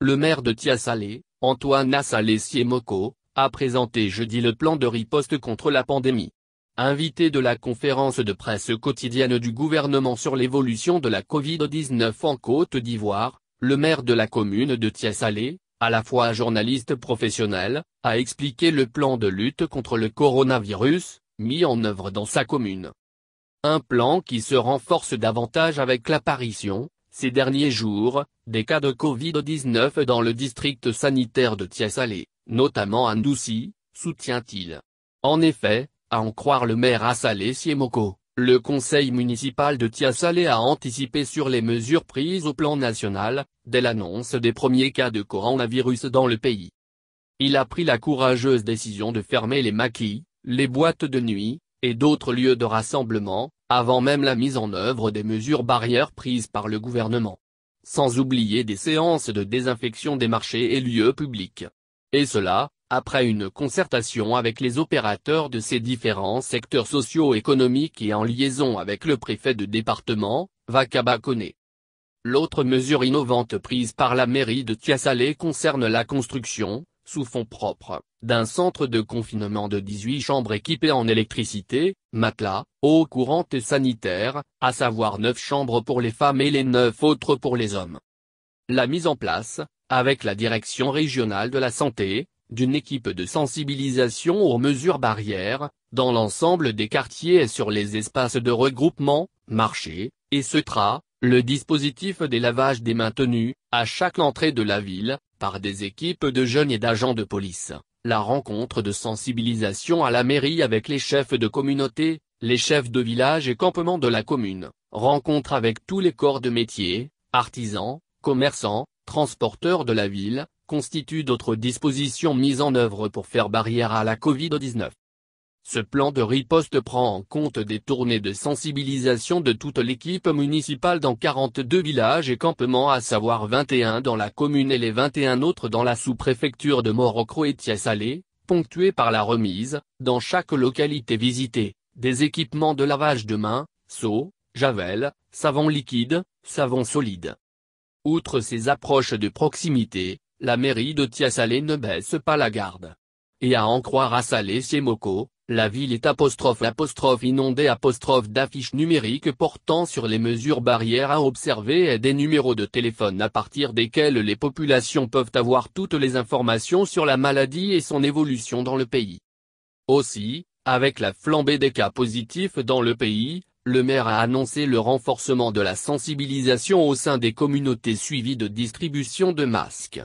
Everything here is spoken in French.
Le maire de Tiasalé, Antoine Assalé Siemoko, a présenté jeudi le plan de riposte contre la pandémie. Invité de la conférence de presse quotidienne du gouvernement sur l'évolution de la Covid-19 en Côte d'Ivoire, le maire de la commune de Tiasalé, à la fois journaliste professionnel, a expliqué le plan de lutte contre le coronavirus, mis en œuvre dans sa commune. Un plan qui se renforce davantage avec l'apparition, ces derniers jours, des cas de Covid-19 dans le district sanitaire de thiès notamment à soutient-il. En effet, à en croire le maire Assalé Siemoko, le conseil municipal de Thiassalé a anticipé sur les mesures prises au plan national, dès l'annonce des premiers cas de coronavirus dans le pays. Il a pris la courageuse décision de fermer les maquis, les boîtes de nuit, et d'autres lieux de rassemblement, avant même la mise en œuvre des mesures barrières prises par le gouvernement. Sans oublier des séances de désinfection des marchés et lieux publics. Et cela, après une concertation avec les opérateurs de ces différents secteurs socio-économiques et en liaison avec le préfet de département, Vakaba L'autre mesure innovante prise par la mairie de Tiasalé concerne la construction, sous fonds propres, d'un centre de confinement de 18 chambres équipées en électricité, matelas, eau courante et sanitaire, à savoir 9 chambres pour les femmes et les 9 autres pour les hommes. La mise en place, avec la Direction régionale de la santé, d'une équipe de sensibilisation aux mesures barrières, dans l'ensemble des quartiers et sur les espaces de regroupement, marchés, et ce tra. Le dispositif des lavages des maintenus, à chaque entrée de la ville, par des équipes de jeunes et d'agents de police, la rencontre de sensibilisation à la mairie avec les chefs de communauté, les chefs de village et campements de la commune, rencontre avec tous les corps de métier, artisans, commerçants, transporteurs de la ville, constituent d'autres dispositions mises en œuvre pour faire barrière à la Covid-19. Ce plan de riposte prend en compte des tournées de sensibilisation de toute l'équipe municipale dans 42 villages et campements à savoir 21 dans la commune et les 21 autres dans la sous-préfecture de Morocco et Tiassalé, ponctuées par la remise, dans chaque localité visitée, des équipements de lavage de mains, seaux, javel, savon liquide, savon solide. Outre ces approches de proximité, la mairie de Tiassalé ne baisse pas la garde. Et à en croire à Salé Siemoko, la ville est apostrophe apostrophe inondée apostrophe d'affiches numériques portant sur les mesures barrières à observer et des numéros de téléphone à partir desquels les populations peuvent avoir toutes les informations sur la maladie et son évolution dans le pays. Aussi, avec la flambée des cas positifs dans le pays, le maire a annoncé le renforcement de la sensibilisation au sein des communautés suivies de distribution de masques.